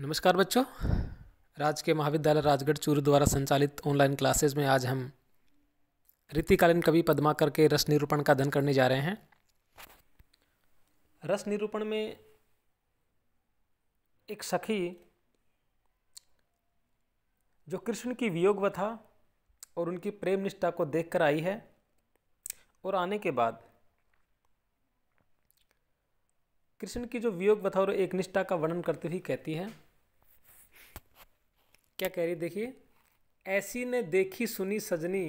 नमस्कार बच्चों राज के महाविद्यालय राजगढ़ चूरू द्वारा संचालित ऑनलाइन क्लासेज में आज हम रीतिकालीन कवि पद्माकर के रस निरूपण का अध्ययन करने जा रहे हैं रस निरूपण में एक सखी जो कृष्ण की वियोग था और उनकी प्रेम निष्ठा को देखकर आई है और आने के बाद कृष्ण की जो वियोग बथा और एक निष्ठा का वर्णन करती हुई कहती है क्या कह रही देखिए ऐसी ने देखी सुनी सजनी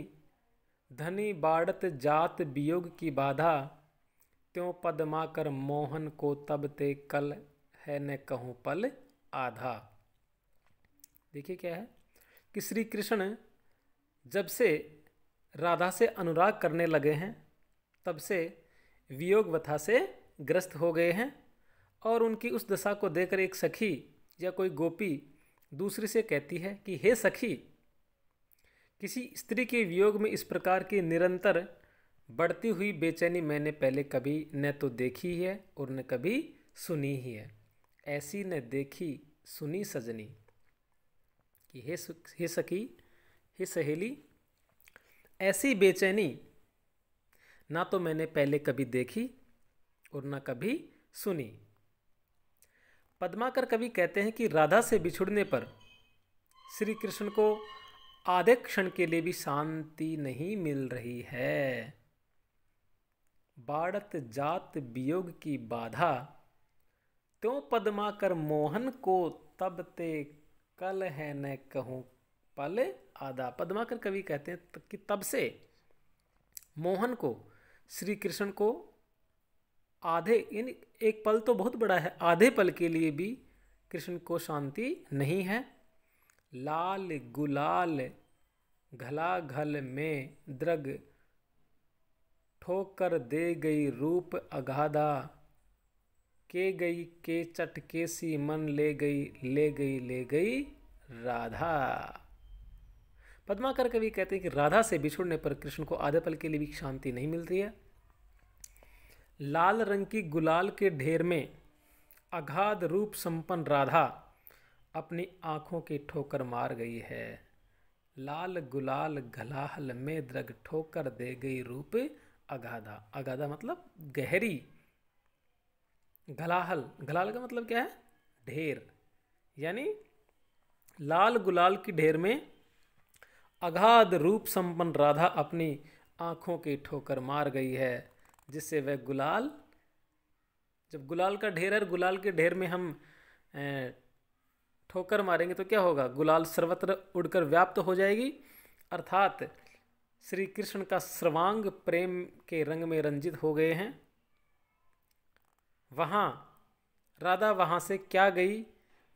धनी बाढ़त जात वियोग की बाधा त्यों पदमा कर मोहन को तब ते कल है न कहूँ पल आधा देखिए क्या है कि श्री कृष्ण जब से राधा से अनुराग करने लगे हैं तब से वियोग व्यथा से ग्रस्त हो गए हैं और उनकी उस दशा को देखकर एक सखी या कोई गोपी दूसरे से कहती है कि हे सखी किसी स्त्री के वियोग में इस प्रकार की निरंतर बढ़ती हुई बेचैनी मैंने पहले कभी न तो देखी है और न कभी सुनी ही है ऐसी न देखी सुनी सजनी कि हे हे सखी हे सहेली ऐसी बेचैनी ना तो मैंने पहले कभी देखी और ना कभी सुनी पद्माकर कवि कहते हैं कि राधा से बिछुड़ने पर श्री कृष्ण को आधे क्षण के लिए भी शांति नहीं मिल रही है बाढ़त जात वियोग की बाधा त्यों पद्माकर मोहन को तब ते कल है न कहूँ पल आधा पदमाकर कवि कहते हैं कि तब से मोहन को श्री कृष्ण को आधे यानी एक पल तो बहुत बड़ा है आधे पल के लिए भी कृष्ण को शांति नहीं है लाल गुलाल घला घल में द्रग ठोकर दे गई रूप अगाधा के गई के चटके सी मन ले गई ले गई ले गई राधा पद्माकर कवि कहते हैं कि राधा से बिछुड़ने पर कृष्ण को आधे पल के लिए भी शांति नहीं मिलती है लाल रंग की गुलाल के ढेर में अगाध रूप संपन्न राधा अपनी आँखों की ठोकर मार गई है लाल गुलाल गलाहल में द्रग ठोकर दे गई रूप अगाधा अगाधा मतलब गहरी घलाहल गलाल का मतलब क्या है ढेर यानी लाल गुलाल की ढेर में अगाध रूप संपन्न राधा अपनी आँखों की ठोकर मार गई है जिससे वह गुलाल जब गुलाल का ढेर है गुलाल के ढेर में हम ठोकर मारेंगे तो क्या होगा गुलाल सर्वत्र उड़कर व्याप्त हो जाएगी अर्थात श्री कृष्ण का सर्वांग प्रेम के रंग में रंजित हो गए हैं वहाँ राधा वहाँ से क्या गई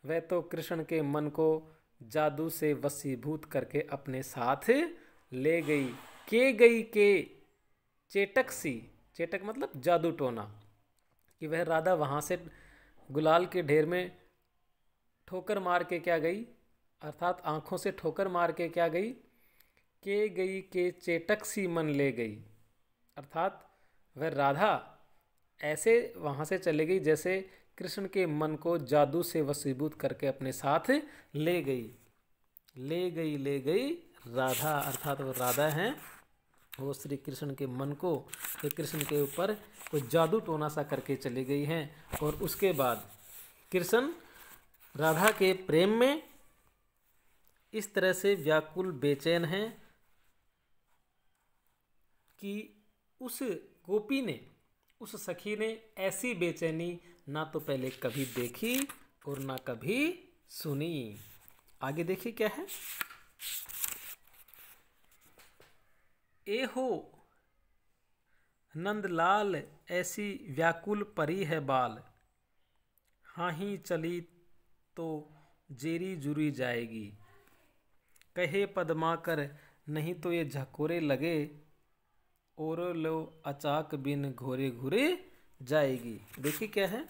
वह तो कृष्ण के मन को जादू से वसीभूत करके अपने साथ ले गई के गई के चेटक सी चेटक मतलब जादू टोना कि वह राधा वहाँ से गुलाल के ढेर में ठोकर मार के क्या गई अर्थात आँखों से ठोकर मार के क्या गई के गई के चेटक सी मन ले गई अर्थात वह राधा ऐसे वहाँ से चले गई जैसे कृष्ण के मन को जादू से वसीभूत करके अपने साथ ले गई ले गई ले गई राधा अर्थात वो राधा हैं वो श्री कृष्ण के मन को श्री कृष्ण के ऊपर कोई जादू टोना सा करके चली गई हैं और उसके बाद कृष्ण राधा के प्रेम में इस तरह से व्याकुल बेचैन हैं कि उस गोपी ने उस सखी ने ऐसी बेचैनी ना तो पहले कभी देखी और ना कभी सुनी आगे देखिए क्या है ए हो नंदलाल ऐसी व्याकुल परी है बाल हाँ ही चली तो जेरी जुरी जाएगी कहे पदमा कर नहीं तो ये झकोरे लगे और लो अचाक बिन घोरे घुरे जाएगी देखिए क्या है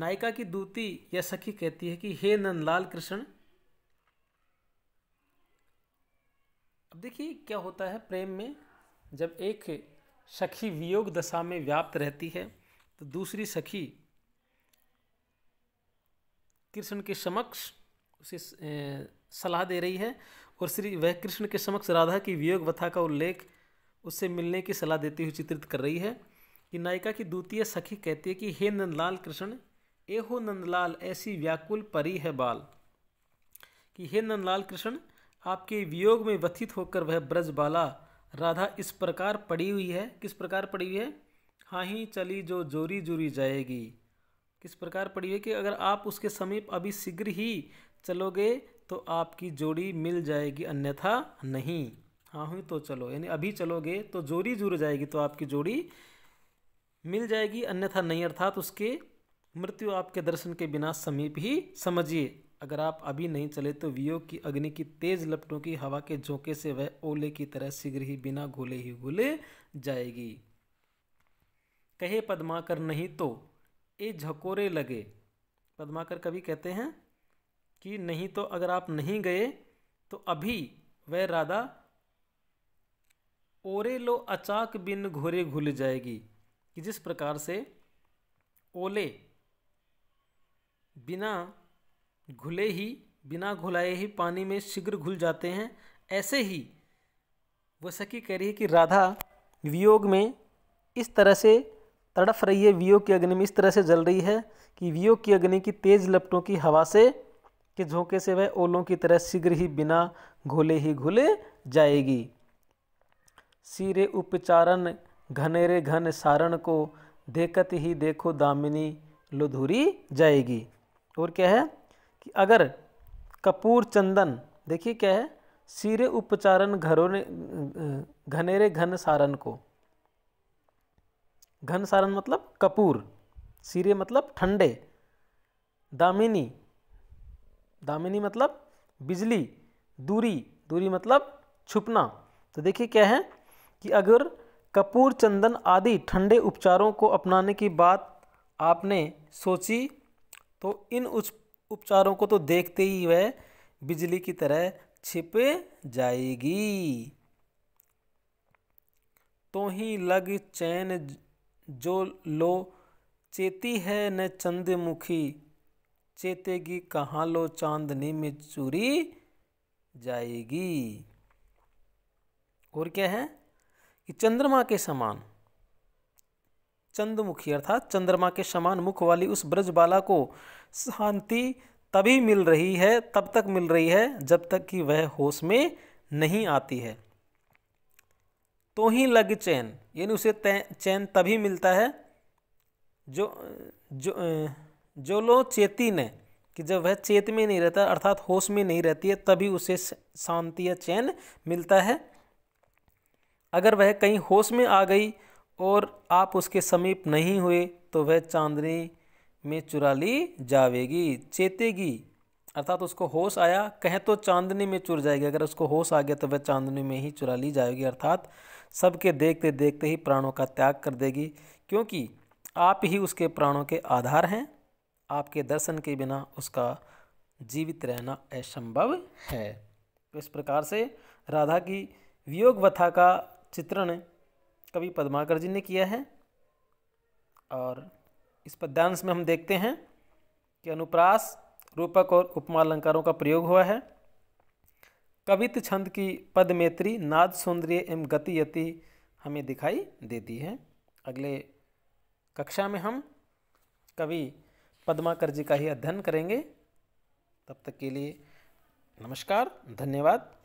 नायिका की दूती या सखी कहती है कि हे नंदलाल कृष्ण देखिए क्या होता है प्रेम में जब एक सखी वियोग दशा में व्याप्त रहती है तो दूसरी सखी कृष्ण के समक्ष उसे सलाह दे रही है और श्री वह कृष्ण के समक्ष राधा की वियोग व्यथा का उल्लेख उससे मिलने की सलाह देती हुई चित्रित कर रही है कि नायिका की द्वितीय सखी कहती है कि हे नंदलाल कृष्ण ए हो नंदलाल ऐसी व्याकुल परी है बाल कि हे नंदलाल कृष्ण आपके वियोग में व्यथित होकर वह ब्रजबाला राधा इस प्रकार पड़ी हुई है किस प्रकार पड़ी हुई है हाँ ही चली जो जोरी जोरी जाएगी किस प्रकार पड़ी हुई है कि अगर आप उसके समीप अभी शीघ्र ही चलोगे तो आपकी जोड़ी मिल जाएगी अन्यथा नहीं हाँ ही तो चलो यानी अभी चलोगे तो जोरी जुर जाएगी तो आपकी जोड़ी मिल जाएगी अन्यथा नहीं अर्थात उसके मृत्यु आपके दर्शन के बिना समीप ही समझिए अगर आप अभी नहीं चले तो वियोग की अग्नि की तेज लपटों की हवा के झोंके से वह ओले की तरह शीघ्र ही बिना घोले ही घुले जाएगी कहे पद्माकर नहीं तो ए झकोरे लगे पद्माकर कभी कहते हैं कि नहीं तो अगर आप नहीं गए तो अभी वह राधा ओरे लो अचाक बिन घोरे घुल जाएगी कि जिस प्रकार से ओले बिना घुले ही बिना घुलाए ही पानी में शीघ्र घुल जाते हैं ऐसे ही वह सखी कह रही है कि राधा वियोग में इस तरह से तड़फ रही है वियोग की अग्नि में इस तरह से जल रही है कि वियोग की अग्नि की तेज लपटों की हवा से के झोंके से वह ओलों की तरह शीघ्र ही बिना घोले ही घुले जाएगी सिरे उपचारण घनेरे घन सारण को देखत ही देखो दामिनी लुधुरी जाएगी और क्या है कि अगर कपूर चंदन देखिए क्या है सिरे उपचारण घरों ने घनेरे घन सारन को घन सारन मतलब कपूर सिरे मतलब ठंडे दामिनी दामिनी मतलब बिजली दूरी दूरी मतलब छुपना तो देखिए क्या है कि अगर कपूर चंदन आदि ठंडे उपचारों को अपनाने की बात आपने सोची तो इन उपचारों को तो देखते ही वह बिजली की तरह छिप जाएगी तो ही लग चैन जो लो चेती है न चंद्रमुखी चेतेगी कहाँ लो चांदनी में चूरी जाएगी और क्या है कि चंद्रमा के समान चंद्रमुखी अर्थात चंद्रमा के समान मुख वाली उस ब्रजबाला को शांति तभी मिल रही है तब तक मिल रही है जब तक कि वह होश में नहीं आती है तो ही लग चैन यानी उसे चैन तभी मिलता है जो जो जो लो चेती ने कि जब वह चेत में नहीं रहता अर्थात होश में नहीं रहती है तभी उसे शांति या चैन मिलता है अगर वह कहीं होश में आ गई और आप उसके समीप नहीं हुए तो वह चांदनी में चुरा ली जाएगी चेतेगी अर्थात उसको होश आया कहें तो चांदनी में चुर जाएगी अगर उसको होश आ गया तो वह चांदनी में ही चुरा ली जाएगी अर्थात सबके देखते देखते ही प्राणों का त्याग कर देगी क्योंकि आप ही उसके प्राणों के आधार हैं आपके दर्शन के बिना उसका जीवित रहना असंभव है तो इस प्रकार से राधा की वियोग व्यथा का चित्रण कवि पद्माकर जी ने किया है और इस पद्यांश में हम देखते हैं कि अनुप्रास रूपक और उपमा अलंकारों का प्रयोग हुआ है कवित छंद की पदमेत्री नाद सौंदर्य एवं गति यति हमें दिखाई देती है अगले कक्षा में हम कवि पद्माकर जी का ही अध्ययन करेंगे तब तक के लिए नमस्कार धन्यवाद